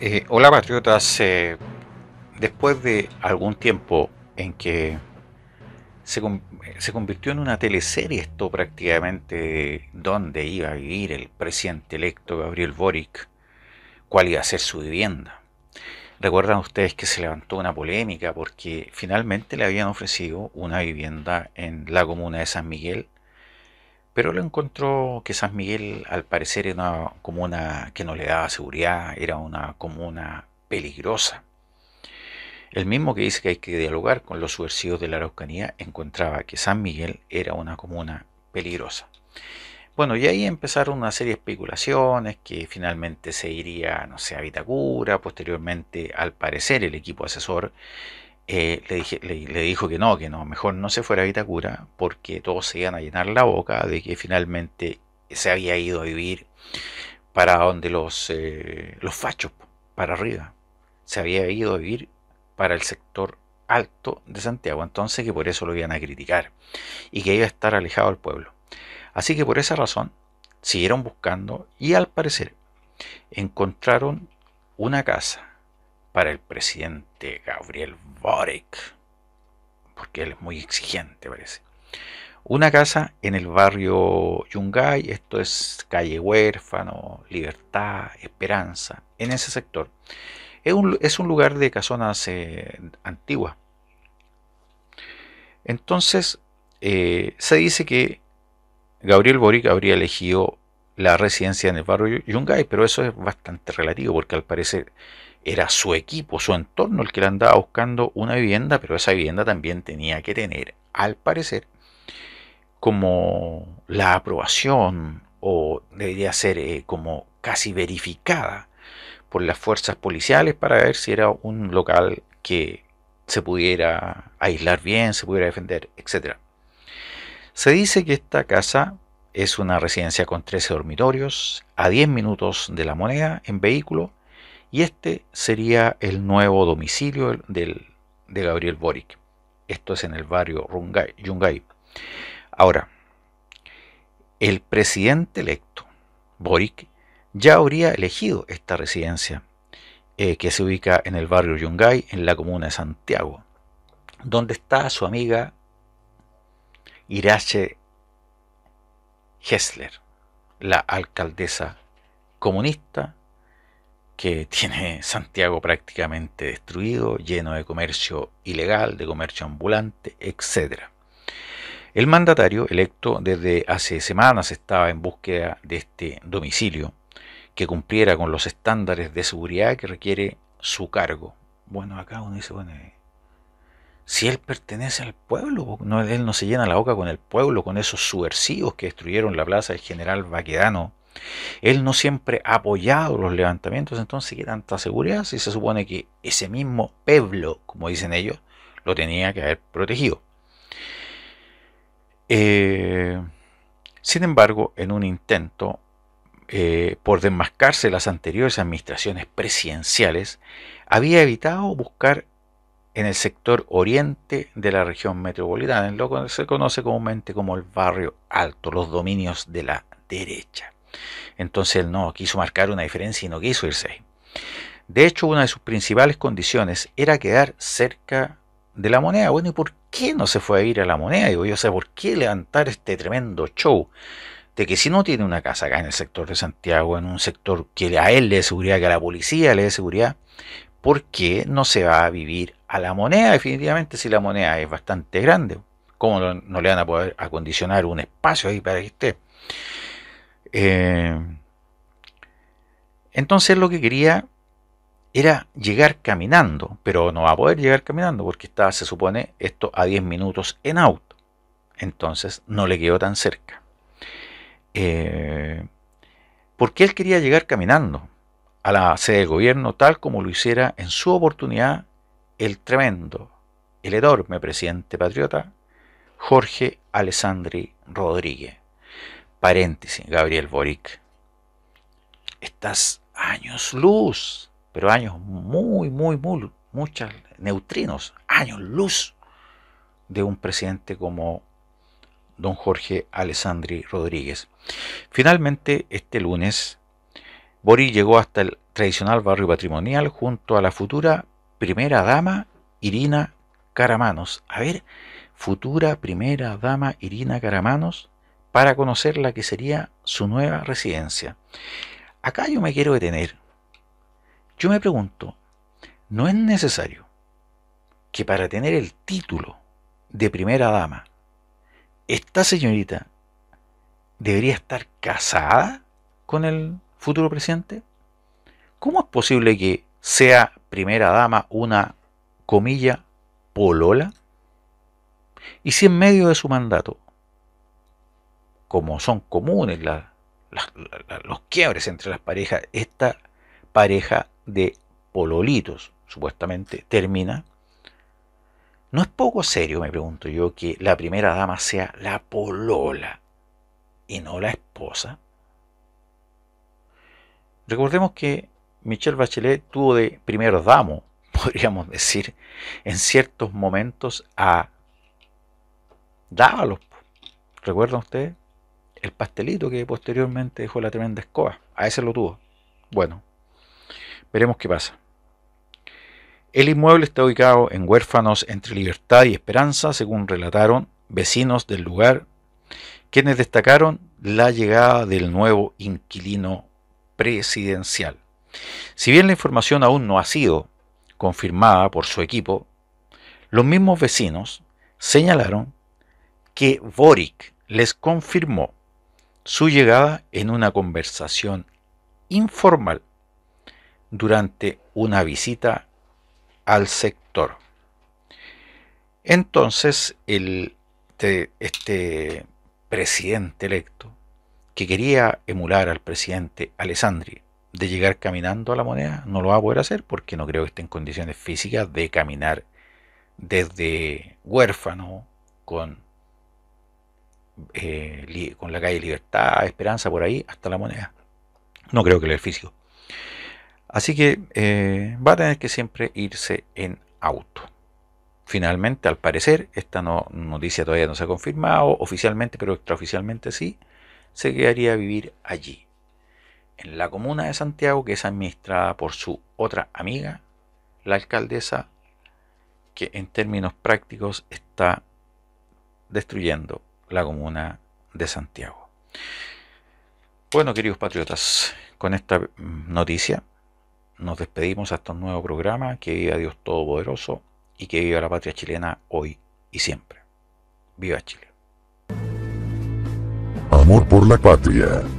Eh, hola patriotas, eh, después de algún tiempo en que se, convirtió en una teleserie esto prácticamente dónde iba a vivir el presidente electo Gabriel Boric, cuál iba a ser su vivienda. Recuerdan ustedes que se levantó una polémica porque finalmente le habían ofrecido una vivienda en la comuna de San Miguel pero lo encontró que San Miguel al parecer era una comuna que no le daba seguridad, era una comuna peligrosa. El mismo que dice que hay que dialogar con los subversivos de la Araucanía encontraba que San Miguel era una comuna peligrosa. Bueno, y ahí empezaron una serie de especulaciones que finalmente se iría, no sé, a Vitacura, posteriormente al parecer el equipo asesor eh, le, le, dijo que no, que no, mejor no se fuera a Vitacura porque todos se iban a llenar la boca de que finalmente se había ido a vivir para donde los, eh, los fachos, para arriba. Se había ido a vivir para el sector alto de Santiago, entonces que por eso lo iban a criticar y que iba a estar alejado del pueblo. Así que por esa razón siguieron buscando y al parecer encontraron una casa para el presidente Gabriel Boric, porque él es muy exigente, parece. Una casa en el barrio Yungay, esto es calle Huérfano, Libertad, Esperanza, en ese sector. Es un, lugar de casonas eh, antiguas. Entonces, eh, se dice que Gabriel Boric habría elegido la residencia en el barrio Yungay, pero eso es bastante relativo porque al parecer era su equipo, su entorno el que le andaba buscando una vivienda, pero esa vivienda también tenía que tener, al parecer, como la aprobación o debería ser eh, como casi verificada por las fuerzas policiales para ver si era un local que se pudiera aislar bien, se pudiera defender, etc. Se dice que esta casa es una residencia con 13 dormitorios, a 10 minutos de la moneda en vehículo, y este sería el nuevo domicilio de Gabriel Boric. Esto es en el barrio Yungay. Ahora, el presidente electo, Boric, ya habría elegido esta residencia, eh, que se ubica en el barrio Yungay, en la comuna de Santiago, donde está su amiga Irache Hessler, la alcaldesa comunista que tiene Santiago prácticamente destruido, lleno de comercio ilegal, de comercio ambulante, etc. El mandatario electo desde hace semanas estaba en búsqueda de este domicilio que cumpliera con los estándares de seguridad que requiere su cargo. Bueno, acá uno dice, bueno, eh, si él pertenece al pueblo, él no se llena la boca con el pueblo, con esos subversivos que destruyeron la plaza del general Baquedano él no siempre ha apoyado los levantamientos, entonces ¿qué tanta seguridad si se supone que ese mismo pueblo, como dicen ellos, lo tenía que haber protegido? Eh, sin embargo, en un intento eh, por desmascarse las anteriores administraciones presidenciales, había evitado buscar en el sector oriente de la región metropolitana, en lo que se conoce comúnmente como el barrio alto, los dominios de la derecha. Entonces él no quiso marcar una diferencia y no quiso irse De hecho, una de sus principales condiciones era quedar cerca de la moneda. Bueno, ¿y por qué no se fue a ir a la moneda? Digo yo, sé ¿por qué levantar este tremendo show? De que si no tiene una casa acá en el sector de Santiago, en un sector que a él le dé seguridad, que a la policía le dé seguridad, ¿por qué no se va a vivir a la moneda? Definitivamente, si la moneda es bastante grande, ¿cómo no, no le van a poder acondicionar un espacio ahí para que esté? Eh, entonces lo que quería era llegar caminando, pero no va a poder llegar caminando porque está, se supone, esto a 10 minutos en auto. Entonces no le quedó tan cerca. Eh, porque él quería llegar caminando a la sede de gobierno tal como lo hiciera en su oportunidad el tremendo, el enorme presidente patriota Jorge Alessandri Rodríguez. Paréntesis, Gabriel Boric. Estas años luz, pero años muy, muy, muy, muchas neutrinos, años luz de un presidente como don Jorge Alessandri Rodríguez. Finalmente, este lunes, Boric llegó hasta el tradicional barrio patrimonial junto a la futura primera dama Irina Caramanos. A ver, futura primera dama Irina Caramanos para conocer la que sería su nueva residencia. Acá yo me quiero detener. Yo me pregunto, ¿no es necesario que para tener el título de primera dama, esta señorita debería estar casada con el futuro presidente? ¿Cómo es posible que sea primera dama una comilla polola? Y si en medio de su mandato como son comunes los quiebres entre las parejas, esta pareja de pololitos, supuestamente, termina. ¿No es poco serio, me pregunto yo, que la primera dama sea la polola y no la esposa? Recordemos que Michelle Bachelet tuvo de primer damo, podríamos decir, en ciertos momentos a Dávalos. ¿Recuerdan ustedes? el pastelito que posteriormente dejó la tremenda escoba. A ese lo tuvo. Bueno, veremos qué pasa. El inmueble está ubicado en Huérfanos entre Libertad y Esperanza, según relataron vecinos del lugar, quienes destacaron la llegada del nuevo inquilino presidencial. Si bien la información aún no ha sido confirmada por su equipo, los mismos vecinos señalaron que Boric les confirmó su llegada en una conversación informal durante una visita al sector. Entonces, el, este, este presidente electo, que quería emular al presidente Alessandri, de llegar caminando a la moneda, no lo va a poder hacer porque no creo que esté en condiciones físicas de caminar desde huérfano con eh, con la calle Libertad, Esperanza, por ahí, hasta la moneda. No creo que el edificio Así que eh, va a tener que siempre irse en auto. Finalmente, al parecer, esta noticia todavía no se ha confirmado oficialmente, pero extraoficialmente sí, se quedaría a vivir allí, en la comuna de Santiago, que es administrada por su otra amiga, la alcaldesa, que en términos prácticos está destruyendo la comuna de Santiago. Bueno, queridos patriotas, con esta mm, noticia nos despedimos hasta un nuevo programa. Que viva Dios Todopoderoso y que viva la patria chilena hoy y siempre. Viva Chile. Amor por la patria.